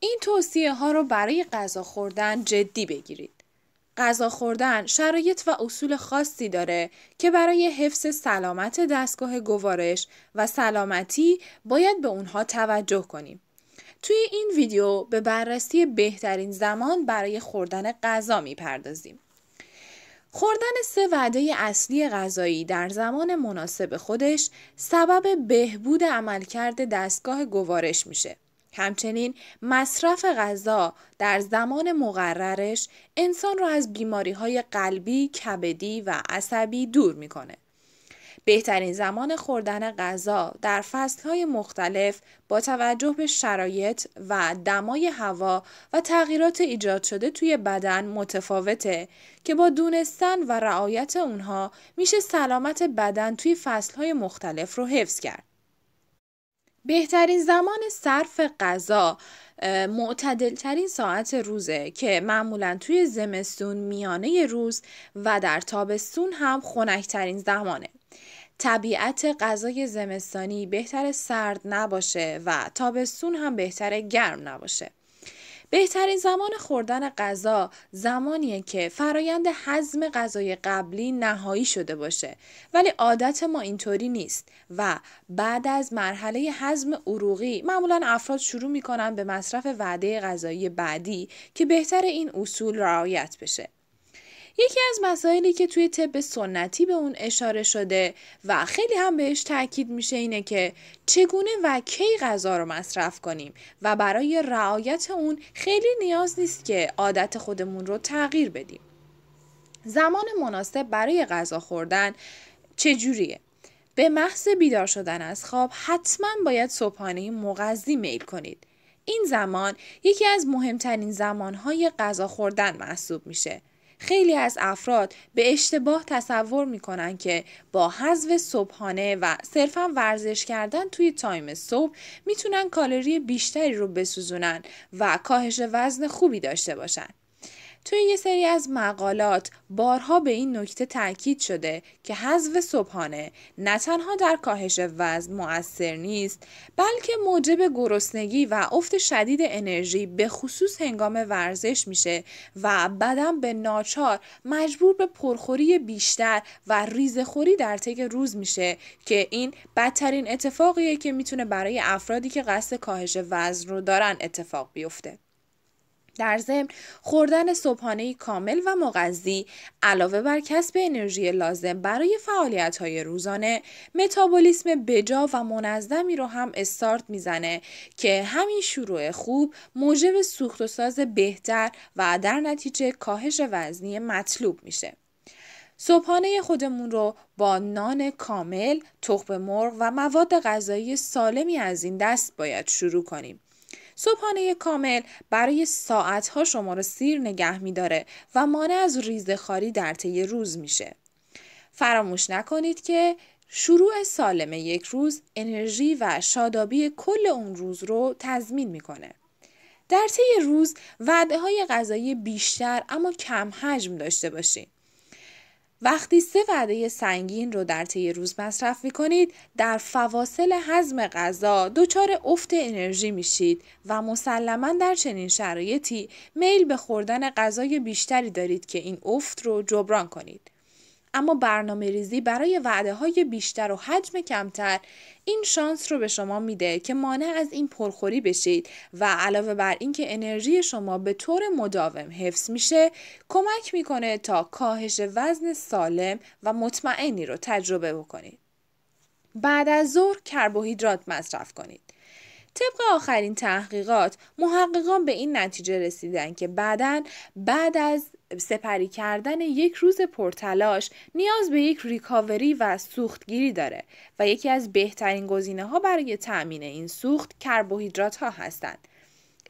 این توصیه ها رو برای غذا خوردن جدی بگیرید. غذا خوردن شرایط و اصول خاصی داره که برای حفظ سلامت دستگاه گوارش و سلامتی باید به اونها توجه کنیم. توی این ویدیو به بررسی بهترین زمان برای خوردن غذا میپردازیم. خوردن سه وعده اصلی غذایی در زمان مناسب خودش سبب بهبود عملکرد دستگاه گوارش میشه. همچنین مصرف غذا در زمان مقررش انسان را از بیماری های قلبی، کبدی و عصبی دور میکنه. بهترین زمان خوردن غذا در فصلهای مختلف با توجه به شرایط و دمای هوا و تغییرات ایجاد شده توی بدن متفاوته که با دونستن و رعایت اونها میشه سلامت بدن توی فصلهای مختلف رو حفظ کرد. بهترین زمان صرف غذا معتدلترین ساعت روزه که معمولا توی زمستون میانه روز و در تابستون هم خنکترین زمانه طبیعت غذای زمستانی بهتر سرد نباشه و تابستون هم بهتر گرم نباشه بهترین زمان خوردن غذا زمانیه که فرایند هضم غذای قبلی نهایی شده باشه ولی عادت ما اینطوری نیست و بعد از مرحله هضم عروقی معمولا افراد شروع میکنن به مصرف وعده غذایی بعدی که بهتر این اصول رعایت بشه یکی از مسائلی که توی طب سنتی به اون اشاره شده و خیلی هم بهش تاکید میشه اینه که چگونه و کی غذا رو مصرف کنیم و برای رعایت اون خیلی نیاز نیست که عادت خودمون رو تغییر بدیم زمان مناسب برای غذا خوردن چجوریه؟ به محض بیدار شدن از خواب حتما باید صبحانه مغذی میل کنید. این زمان یکی از مهمترین زمانهای غذا خوردن محسوب میشه. خیلی از افراد به اشتباه تصور میکنن که با حذف صبحانه و صرفا ورزش کردن توی تایم صبح میتونن کالری بیشتری رو بسوزونن و کاهش وزن خوبی داشته باشن. توی یه سری از مقالات بارها به این نکته تاکید شده که حذف صبحانه نه تنها در کاهش وزن مؤثر نیست بلکه موجب گرسنگی و افت شدید انرژی به خصوص هنگام ورزش میشه و بدن به ناچار مجبور به پرخوری بیشتر و ریزخوری در طی روز میشه که این بدترین اتفاقیه که میتونه برای افرادی که قصد کاهش وزن رو دارن اتفاق بیفته در ضمن خوردن صبحانه کامل و مغذی علاوه بر کسب انرژی لازم برای فعالیت های روزانه متابولیسم بجا و منظمی رو هم استارت میزنه که همین شروع خوب موجب سوخت و ساز بهتر و در نتیجه کاهش وزنی مطلوب میشه. صبحانه خودمون رو با نان کامل، تخم مرغ و مواد غذایی سالمی از این دست باید شروع کنیم. صبحانه کامل برای ساعتها شما رو سیر نگه میداره و مانع از ریزخاری در طی روز میشه. فراموش نکنید که شروع سالم یک روز انرژی و شادابی کل اون روز رو تضمین میکنه. در طی روز وعده های غذایی بیشتر اما کم حجم داشته باشید. وقتی سه وعده سنگین رو در طی روز مصرف می کنید در فواصل هضم غذا دچار افت انرژی میشید و مسلما در چنین شرایطی میل به خوردن غذای بیشتری دارید که این افت رو جبران کنید. اما برنامه ریزی برای وعده های بیشتر و حجم کمتر این شانس رو به شما میده که مانع از این پرخوری بشید و علاوه بر اینکه انرژی شما به طور مداوم حفظ میشه کمک میکنه تا کاهش وزن سالم و مطمئنی رو تجربه بکنید. بعد از ظهر کربوهیدرات مصرف کنید. طبق آخرین تحقیقات محققان به این نتیجه رسیدن که بعدا بعد از سپری کردن یک روز پرتلاش نیاز به یک ریکاوری و سوختگیری داره و یکی از بهترین گزینه ها برای تأمین این سوخت کربوهیدرات ها هستند.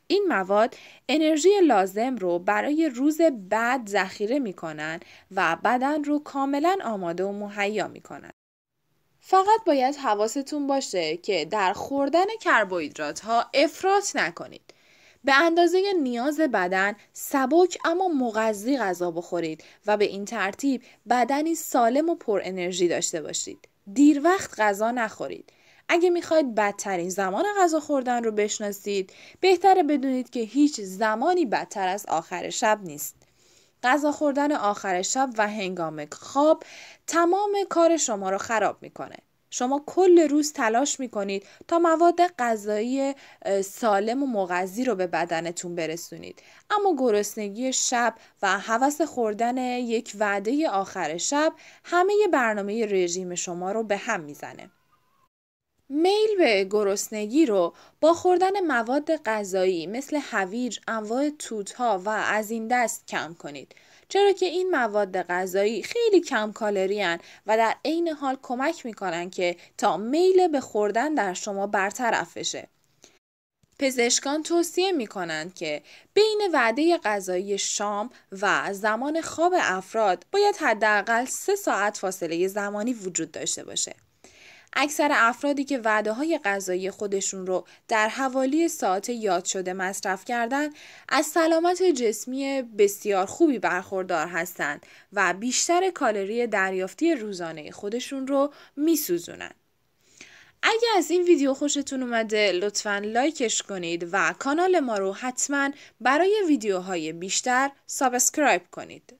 این مواد انرژی لازم رو برای روز بعد ذخیره میکنن و بدن رو کاملا آماده و مهیا میکنن. فقط باید حواستون باشه که در خوردن کربوهیدرات ها افراط نکنید. به اندازه نیاز بدن سبک اما مغذی غذا بخورید و به این ترتیب بدنی سالم و پر انرژی داشته باشید. دیر وقت غذا نخورید. اگه میخواید بدترین زمان غذا خوردن رو بشناسید بهتره بدونید که هیچ زمانی بدتر از آخر شب نیست. غذا خوردن آخر شب و هنگام خواب تمام کار شما رو خراب میکنه. شما کل روز تلاش میکنید تا مواد غذایی سالم و مغذی رو به بدنتون برسونید اما گرسنگی شب و هوس خوردن یک وعده آخر شب همه برنامه رژیم شما رو به هم میزنه میل به گرسنگی رو با خوردن مواد غذایی مثل هویج، انواع توتها و از این دست کم کنید چرا که این مواد غذایی خیلی کم کالری و در عین حال کمک میکنن که تا میل به خوردن در شما برطرف بشه پزشکان توصیه می کنند که بین وعده غذایی شام و زمان خواب افراد باید حداقل سه ساعت فاصله زمانی وجود داشته باشه. اکثر افرادی که وعده های غذایی خودشون رو در حوالی ساعت یاد شده مصرف کردن از سلامت جسمی بسیار خوبی برخوردار هستند و بیشتر کالری دریافتی روزانه خودشون رو سوزونن اگر از این ویدیو خوشتون اومده لطفا لایکش کنید و کانال ما رو حتما برای ویدیوهای بیشتر سابسکرایب کنید.